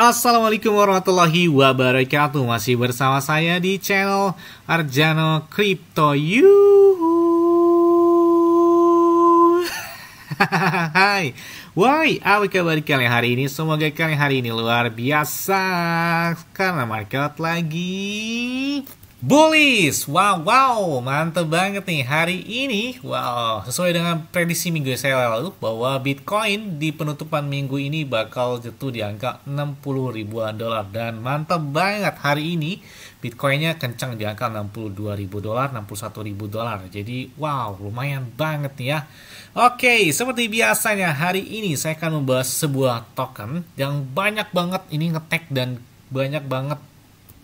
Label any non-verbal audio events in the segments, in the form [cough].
Assalamualaikum warahmatullahi wabarakatuh Masih bersama saya di channel Arjano Crypto You [laughs] Hai Why, apa kabar kalian hari ini? Semoga kalian hari ini luar biasa Karena market lagi Bullies, wow, wow, mantep banget nih hari ini. Wow, sesuai dengan prediksi minggu saya lalu bahwa Bitcoin di penutupan minggu ini bakal jatuh di angka 60 ribuan dolar dan mantep banget hari ini Bitcoinnya kencang di angka 62 ribu dolar, 61 ribu dolar. Jadi wow, lumayan banget nih ya. Oke, seperti biasanya hari ini saya akan membahas sebuah token yang banyak banget ini ngetek dan banyak banget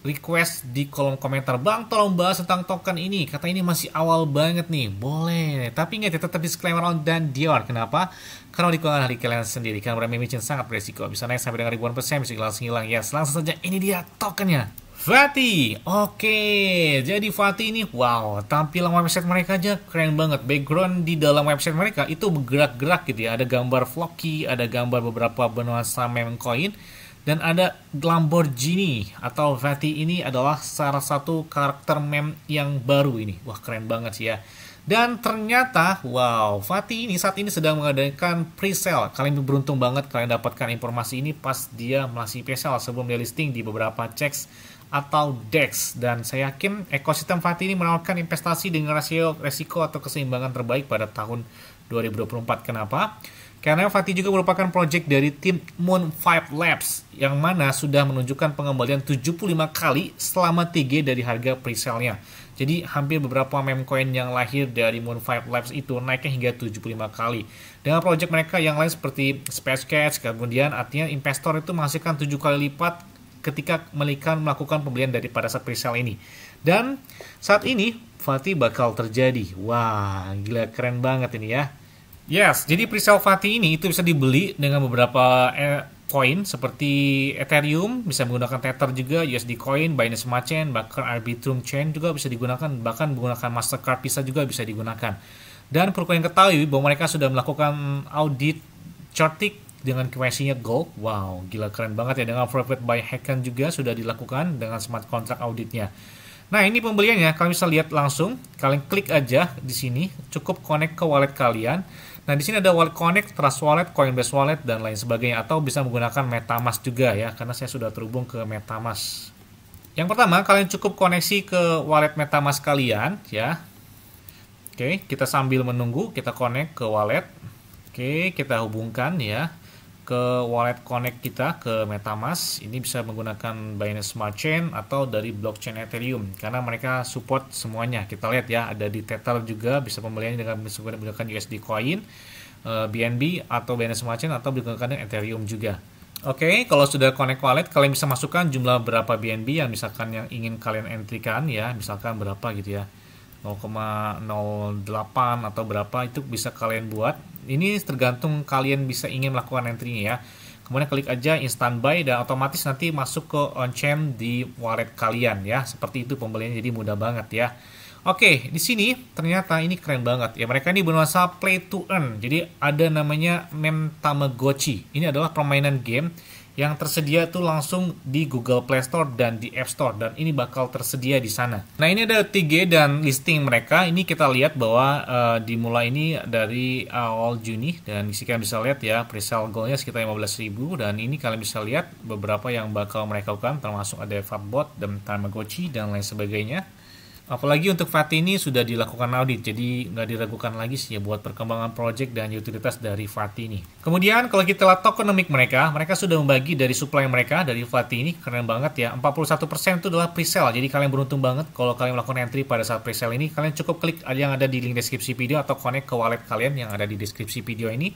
request di kolom komentar Bang tolong bahas tentang token ini Kata ini masih awal banget nih Boleh Tapi ingat ya tetap disclaimer on dan Dior Kenapa? Karena di keuangan hari kalian sendiri Karena berani micin sangat beresiko Bisa naik sampai dengan ribuan persen Bisa langsung hilang Ya yes, langsung saja ini dia tokennya Fati oke, okay. jadi Fati ini, wow, tampilan website mereka aja keren banget. Background di dalam website mereka itu bergerak-gerak gitu ya. Ada gambar Floki, ada gambar beberapa benua meme coin dan ada Lamborghini atau Vati ini adalah salah satu karakter mem yang baru ini. Wah keren banget sih ya. Dan ternyata, wow, Fatih ini saat ini sedang mengadakan pre-sale. Kalian beruntung banget kalian dapatkan informasi ini pas dia masih pre-sale sebelum dia listing di beberapa checks atau DEX. Dan saya yakin ekosistem Fatih ini menawarkan investasi dengan rasio resiko atau keseimbangan terbaik pada tahun 2024. Kenapa? Karena Fatih juga merupakan proyek dari tim Moon 5 Labs yang mana sudah menunjukkan pengembalian 75 kali selama 3 dari harga pre nya Jadi hampir beberapa meme coin yang lahir dari Moon 5 Labs itu naiknya hingga 75 kali. Dengan proyek mereka yang lain seperti Space Cash, kemudian artinya investor itu menghasilkan 7 kali lipat ketika melikan melakukan pembelian dari pada saat presale ini. Dan saat ini Fatih bakal terjadi. Wah, gila keren banget ini ya. Yes, jadi presale Fati ini itu bisa dibeli dengan beberapa koin eh, seperti Ethereum bisa menggunakan Tether juga, USD Coin, Binance Smart Chain, bahkan Arbitrum Chain juga bisa digunakan, bahkan menggunakan Mastercard Visa juga bisa digunakan. Dan perlu kalian ketahui bahwa mereka sudah melakukan audit Chartik dengan kyc Gold. Wow, gila keren banget ya dengan profit by Hacken juga sudah dilakukan dengan smart contract auditnya. Nah, ini pembeliannya. Kalian bisa lihat langsung. Kalian klik aja di sini, cukup connect ke wallet kalian Nah, di sini ada Wallet Connect, Trust Wallet, Coinbase Wallet dan lain sebagainya atau bisa menggunakan MetaMask juga ya karena saya sudah terhubung ke MetaMask. Yang pertama, kalian cukup koneksi ke wallet MetaMask kalian ya. Oke, kita sambil menunggu kita connect ke wallet. Oke, kita hubungkan ya ke wallet connect kita ke MetaMask ini bisa menggunakan Binance Smart Chain atau dari blockchain Ethereum karena mereka support semuanya kita lihat ya ada di Tether juga bisa pembeliannya dengan menggunakan USD Coin BNB eh, atau Binance Smart Chain atau menggunakan Ethereum juga Oke, okay, kalau sudah connect wallet, kalian bisa masukkan jumlah berapa BNB yang misalkan yang ingin kalian entrikan ya, misalkan berapa gitu ya. 0,08 atau berapa itu bisa kalian buat ini tergantung kalian bisa ingin melakukan entry-nya ya. Kemudian klik aja instant buy dan otomatis nanti masuk ke on-chain di wallet kalian ya. Seperti itu pembeliannya jadi mudah banget ya. Oke, di sini ternyata ini keren banget ya. Mereka ini bernuansa play to earn. Jadi ada namanya mem Tamagotchi. Ini adalah permainan game yang tersedia tuh langsung di Google Play Store dan di App Store dan ini bakal tersedia di sana. Nah ini ada TG dan listing mereka. Ini kita lihat bahwa uh, dimulai ini dari awal Juni dan kalian bisa lihat ya presale goalnya sekitar ribu. dan ini kalian bisa lihat beberapa yang bakal mereka lakukan termasuk ada Fabbot dan Tamagotchi dan lain sebagainya. Apalagi untuk Fat ini sudah dilakukan audit, jadi nggak diragukan lagi sih ya buat perkembangan project dan utilitas dari Fat ini. Kemudian kalau kita lihat tokenomik mereka, mereka sudah membagi dari supply mereka dari Fat ini keren banget ya. 41% itu adalah presale, jadi kalian beruntung banget kalau kalian melakukan entry pada saat presale ini. Kalian cukup klik yang ada di link deskripsi video atau connect ke wallet kalian yang ada di deskripsi video ini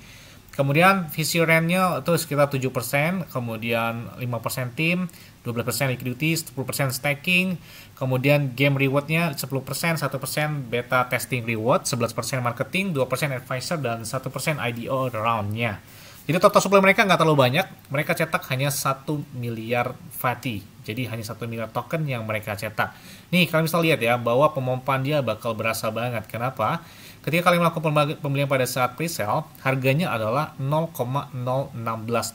Kemudian visi rentnya itu sekitar 7%, kemudian 5% tim, 12% liquidity, 10% staking, kemudian game rewardnya 10%, 1% beta testing reward, 11% marketing, 2% advisor, dan 1% IDO roundnya. Jadi total supply mereka nggak terlalu banyak, mereka cetak hanya 1 miliar FATI, jadi hanya 1 miliar token yang mereka cetak. Nih, kalian bisa lihat ya, bahwa pemompaan dia bakal berasa banget. Kenapa? Ketika kalian melakukan pembelian pada saat pre-sale, harganya adalah 0,016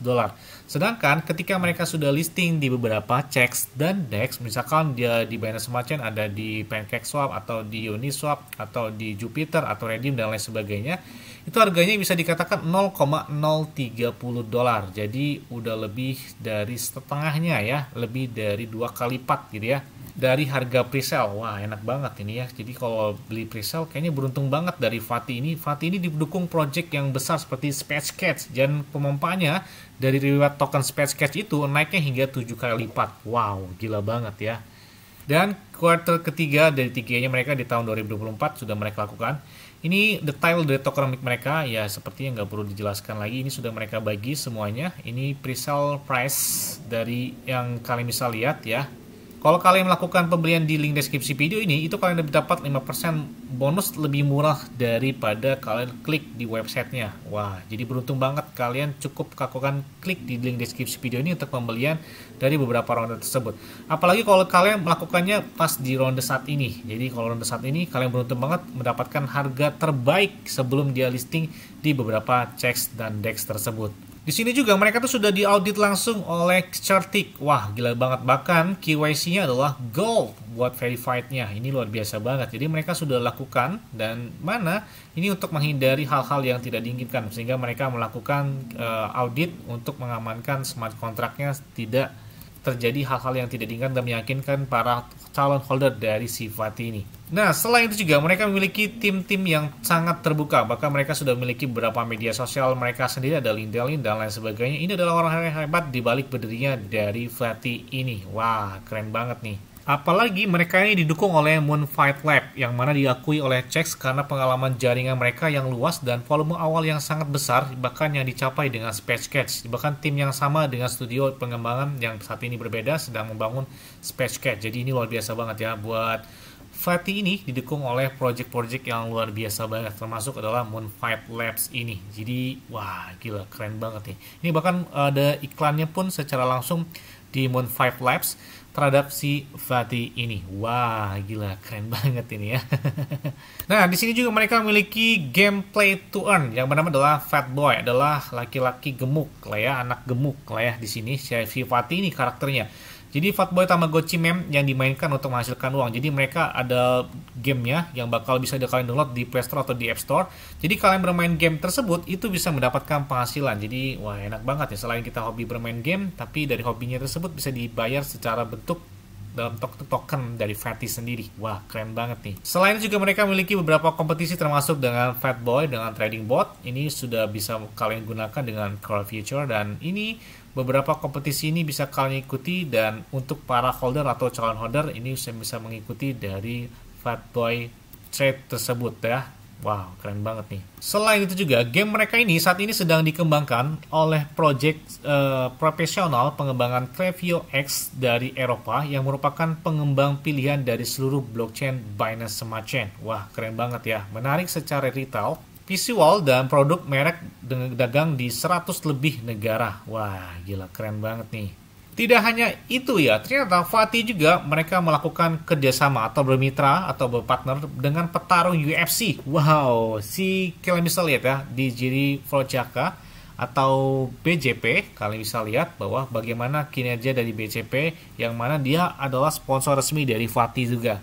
dolar. Sedangkan ketika mereka sudah listing di beberapa checks dan dex, misalkan dia di Binance Smart Chain ada di PancakeSwap atau di Uniswap atau di Jupiter atau Redeem dan lain sebagainya, itu harganya bisa dikatakan 0,030 dolar jadi udah lebih dari setengahnya ya lebih dari dua kali lipat gitu ya dari harga presale wah enak banget ini ya jadi kalau beli presale kayaknya beruntung banget dari Fatih ini Fatih ini didukung project yang besar seperti Space Catch dan pemompanya dari reward token Space Catch itu naiknya hingga tujuh kali lipat wow gila banget ya dan kuartal ketiga dari tiganya mereka di tahun 2024 sudah mereka lakukan ini detail dari tokenomic mereka ya seperti yang nggak perlu dijelaskan lagi. Ini sudah mereka bagi semuanya. Ini presale price dari yang kalian bisa lihat ya. Kalau kalian melakukan pembelian di link deskripsi video ini, itu kalian dapat 5% bonus lebih murah daripada kalian klik di websitenya. Wah, jadi beruntung banget kalian cukup lakukan klik di link deskripsi video ini untuk pembelian dari beberapa ronde tersebut. Apalagi kalau kalian melakukannya pas di ronde saat ini. Jadi kalau ronde saat ini, kalian beruntung banget mendapatkan harga terbaik sebelum dia listing di beberapa checks dan decks tersebut. Di sini juga mereka tuh sudah diaudit langsung oleh Certik. Wah, gila banget. Bahkan KYC-nya adalah gold buat verified-nya. Ini luar biasa banget. Jadi mereka sudah lakukan dan mana ini untuk menghindari hal-hal yang tidak diinginkan sehingga mereka melakukan uh, audit untuk mengamankan smart contract-nya tidak terjadi hal-hal yang tidak diinginkan dan meyakinkan para calon holder dari sifat ini. Nah, selain itu juga mereka memiliki tim-tim yang sangat terbuka, bahkan mereka sudah memiliki beberapa media sosial mereka sendiri ada Lindelin dan lain sebagainya. Ini adalah orang orang hebat di balik berdirinya dari Fatih ini. Wah, keren banget nih. Apalagi mereka ini didukung oleh Moon Fight Lab yang mana diakui oleh Chex karena pengalaman jaringan mereka yang luas dan volume awal yang sangat besar bahkan yang dicapai dengan Space Catch. Bahkan tim yang sama dengan studio pengembangan yang saat ini berbeda sedang membangun Space Catch. Jadi ini luar biasa banget ya buat Fatih ini didukung oleh project-project yang luar biasa banget termasuk adalah Moon Fight Labs ini. Jadi wah gila keren banget nih. Ini bahkan ada iklannya pun secara langsung di Moon 5 Labs terhadap si Fatih ini. Wah, gila keren banget ini ya. [laughs] nah, di sini juga mereka memiliki gameplay to earn yang bernama adalah Fat Boy, adalah laki-laki gemuk lah ya, anak gemuk lah ya di sini si Fatih ini karakternya. Jadi Fatboy Tamagotchi mem yang dimainkan untuk menghasilkan uang. Jadi mereka ada gamenya yang bakal bisa kalian download di Play Store atau di App Store. Jadi kalian bermain game tersebut itu bisa mendapatkan penghasilan. Jadi wah enak banget ya selain kita hobi bermain game, tapi dari hobinya tersebut bisa dibayar secara bentuk dalam token dari Fatty sendiri. Wah, keren banget nih. Selain juga mereka memiliki beberapa kompetisi termasuk dengan Fatboy, dengan Trading Bot. Ini sudah bisa kalian gunakan dengan Core Future dan ini beberapa kompetisi ini bisa kalian ikuti dan untuk para holder atau calon holder ini bisa bisa mengikuti dari Fatboy Trade tersebut ya. Wow, keren banget nih. Selain itu juga, game mereka ini saat ini sedang dikembangkan oleh project uh, eh, profesional pengembangan Trevio X dari Eropa yang merupakan pengembang pilihan dari seluruh blockchain Binance Smart Chain. Wah, keren banget ya. Menarik secara retail PC dan produk merek dengan dagang di 100 lebih negara. Wah, gila keren banget nih. Tidak hanya itu ya, ternyata Fatih juga mereka melakukan kerjasama atau bermitra atau berpartner dengan petarung UFC. Wow, si kalian bisa lihat ya di Jiri Frocaka atau BJP, kalian bisa lihat bahwa bagaimana kinerja dari BJP yang mana dia adalah sponsor resmi dari Fatih juga.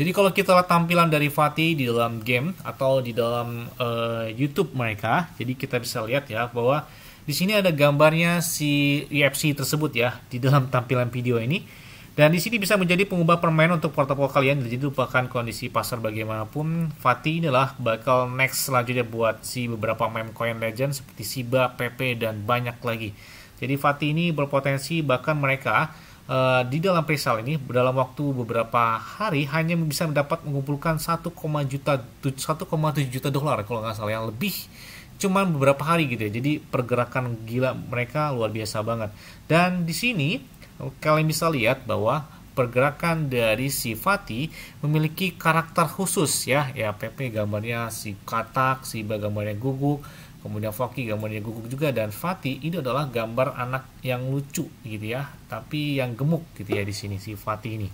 Jadi kalau kita lihat tampilan dari Fatih di dalam game atau di dalam uh, YouTube mereka, jadi kita bisa lihat ya bahwa di sini ada gambarnya si UFC e tersebut ya di dalam tampilan video ini. Dan di sini bisa menjadi pengubah permain untuk portfolio kalian. Jadi lupakan kondisi pasar bagaimanapun. Fatih inilah bakal next selanjutnya buat si beberapa meme coin legend seperti Siba, PP, dan banyak lagi. Jadi Fatih ini berpotensi bahkan mereka Eh, di dalam presale ini dalam waktu beberapa hari hanya bisa mendapat mengumpulkan 1,7 juta 1,7 juta dolar kalau nggak salah yang lebih cuman beberapa hari gitu ya. Jadi pergerakan gila mereka luar biasa banget. Dan di sini kalian bisa lihat bahwa pergerakan dari si Fati memiliki karakter khusus ya. Ya PP gambarnya si katak, si gambarnya guguk, kemudian Foki, kemudian Guguk juga dan Fatih Ini adalah gambar anak yang lucu gitu ya, tapi yang gemuk gitu ya di sini si Fatih ini.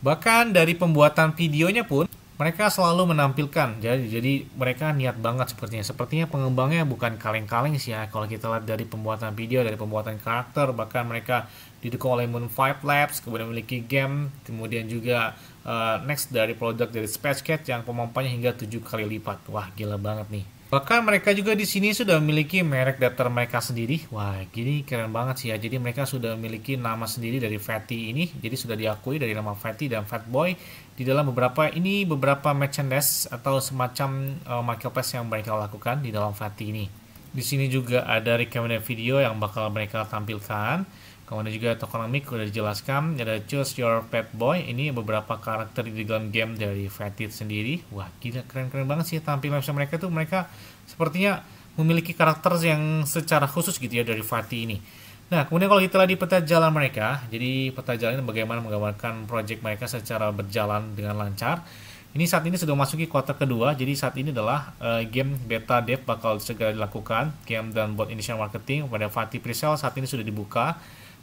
Bahkan dari pembuatan videonya pun mereka selalu menampilkan jadi ya, jadi mereka niat banget sepertinya sepertinya pengembangnya bukan kaleng-kaleng sih ya kalau kita lihat dari pembuatan video dari pembuatan karakter bahkan mereka didukung oleh Moon 5 Labs kemudian memiliki game kemudian juga uh, next dari produk dari Space Cat yang pemampannya hingga tujuh kali lipat wah gila banget nih Bahkan mereka juga di sini sudah memiliki merek daftar mereka sendiri. Wah, gini keren banget sih ya. Jadi mereka sudah memiliki nama sendiri dari Fatty ini. Jadi sudah diakui dari nama Fatty dan Fatboy di dalam beberapa ini beberapa merchandise atau semacam uh, marketplace yang mereka lakukan di dalam Fatty ini. Di sini juga ada recommended video yang bakal mereka tampilkan. Kemudian juga tokonomik udah dijelaskan, ada choose your pet boy. Ini beberapa karakter di dalam game dari Fatid sendiri. Wah, gila keren-keren banget sih tampilan mereka tuh. Mereka sepertinya memiliki karakter yang secara khusus gitu ya dari Fatih ini. Nah, kemudian kalau kita lihat di peta jalan mereka, jadi peta jalan ini bagaimana menggambarkan project mereka secara berjalan dengan lancar. Ini saat ini sudah masuki kuarter kedua, jadi saat ini adalah uh, game beta dev bakal segera dilakukan. Game dan bot initial marketing pada Fatih Presale saat ini sudah dibuka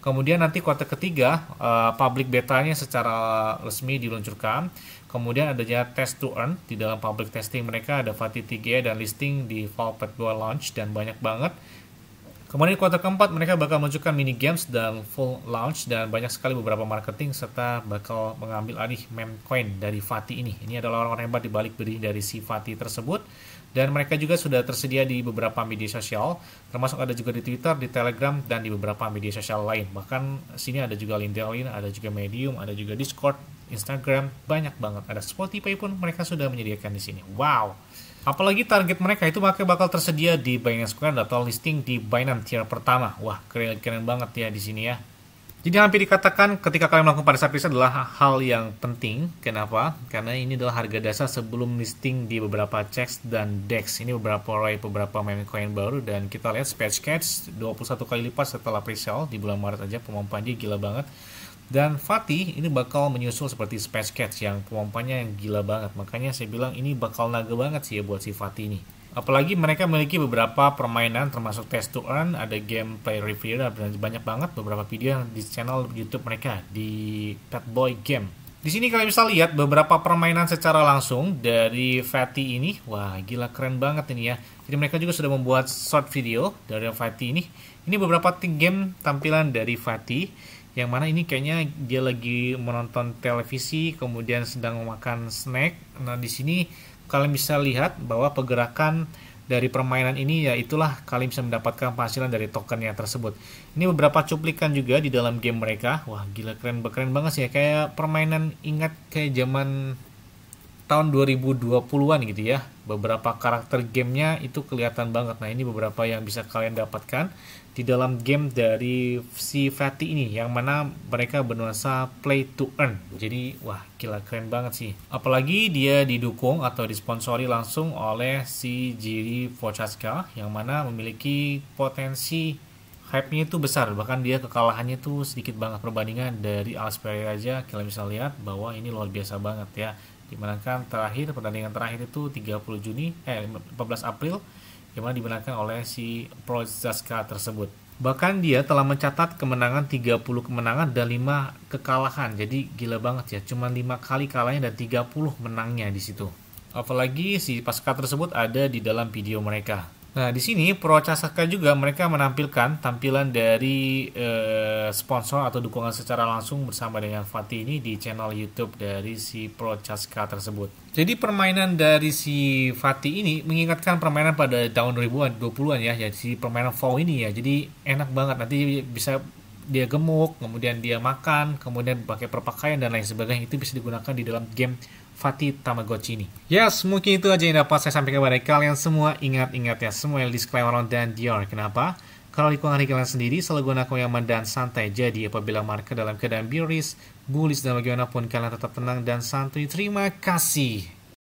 Kemudian nanti kuartal ketiga uh, public betanya secara resmi diluncurkan. Kemudian adanya test to earn di dalam public testing mereka ada Fatih 3 dan listing di Valpet 2 launch dan banyak banget. Kemudian di kuartal keempat mereka bakal menunjukkan mini games dan full launch dan banyak sekali beberapa marketing serta bakal mengambil alih coin dari Fatih ini. Ini adalah orang-orang hebat di balik berdiri dari si Fatih tersebut. Dan mereka juga sudah tersedia di beberapa media sosial, termasuk ada juga di Twitter, di Telegram, dan di beberapa media sosial lain. Bahkan sini ada juga LinkedIn, ada juga Medium, ada juga Discord, Instagram, banyak banget. Ada Spotify pun mereka sudah menyediakan di sini. Wow! Apalagi target mereka itu maka bakal tersedia di Binance Coin atau listing di Binance tier pertama. Wah, keren, keren banget ya di sini ya. Jadi hampir dikatakan ketika kalian melakukan pada saat adalah hal yang penting. Kenapa? Karena ini adalah harga dasar sebelum listing di beberapa checks dan DEX. Ini beberapa ROI beberapa meme coin baru dan kita lihat Spatch Cats 21 kali lipat setelah presale sale di bulan Maret aja pemompaannya gila banget. Dan Fatih ini bakal menyusul seperti Space catch yang pemompanya yang gila banget. Makanya saya bilang ini bakal naga banget sih ya buat si Fatih ini. Apalagi mereka memiliki beberapa permainan termasuk test to earn, ada gameplay review, dan banyak banget beberapa video yang di channel YouTube mereka di Pet Boy Game. Di sini kalian bisa lihat beberapa permainan secara langsung dari Fatty ini. Wah, gila keren banget ini ya. Jadi mereka juga sudah membuat short video dari Fatty ini. Ini beberapa game tampilan dari Fatty yang mana ini kayaknya dia lagi menonton televisi kemudian sedang makan snack nah di sini kalian bisa lihat bahwa pergerakan dari permainan ini ya itulah kalian bisa mendapatkan penghasilan dari tokennya tersebut ini beberapa cuplikan juga di dalam game mereka wah gila keren keren banget sih ya kayak permainan ingat kayak zaman tahun 2020-an gitu ya. Beberapa karakter gamenya itu kelihatan banget. Nah ini beberapa yang bisa kalian dapatkan di dalam game dari si Fatty ini. Yang mana mereka bernuansa play to earn. Jadi wah gila keren banget sih. Apalagi dia didukung atau disponsori langsung oleh si Jiri Vochaska. Yang mana memiliki potensi hype-nya itu besar bahkan dia kekalahannya itu sedikit banget perbandingan dari Alex Pereira aja kalian bisa lihat bahwa ini luar biasa banget ya dimenangkan terakhir pertandingan terakhir itu 30 Juni eh 14 April yang dimenangkan oleh si Prozaska tersebut. Bahkan dia telah mencatat kemenangan 30 kemenangan dan 5 kekalahan. Jadi gila banget ya, cuma 5 kali kalahnya dan 30 menangnya di situ. Apalagi si Pasca tersebut ada di dalam video mereka. Nah, di sini Procasaka juga mereka menampilkan tampilan dari eh, sponsor atau dukungan secara langsung bersama dengan Fatih ini di channel YouTube dari si Procasaka tersebut. Jadi permainan dari si Fatih ini mengingatkan permainan pada tahun 2000-an, 20-an ya, jadi ya, si permainan Fau ini ya. Jadi enak banget nanti bisa dia gemuk, kemudian dia makan, kemudian pakai perpakaian dan lain sebagainya itu bisa digunakan di dalam game Fatih Tamagotchi ini. Yes, mungkin itu aja yang dapat saya sampaikan kepada kalian semua. Ingat-ingat ya, semua yang disclaimer on dan Dior. Kenapa? Kalau di keuangan kalian sendiri, selalu gunakan yang dan santai. Jadi, apabila market dalam keadaan bearish, bullish, dan bagaimanapun, kalian tetap tenang dan santai. Terima kasih.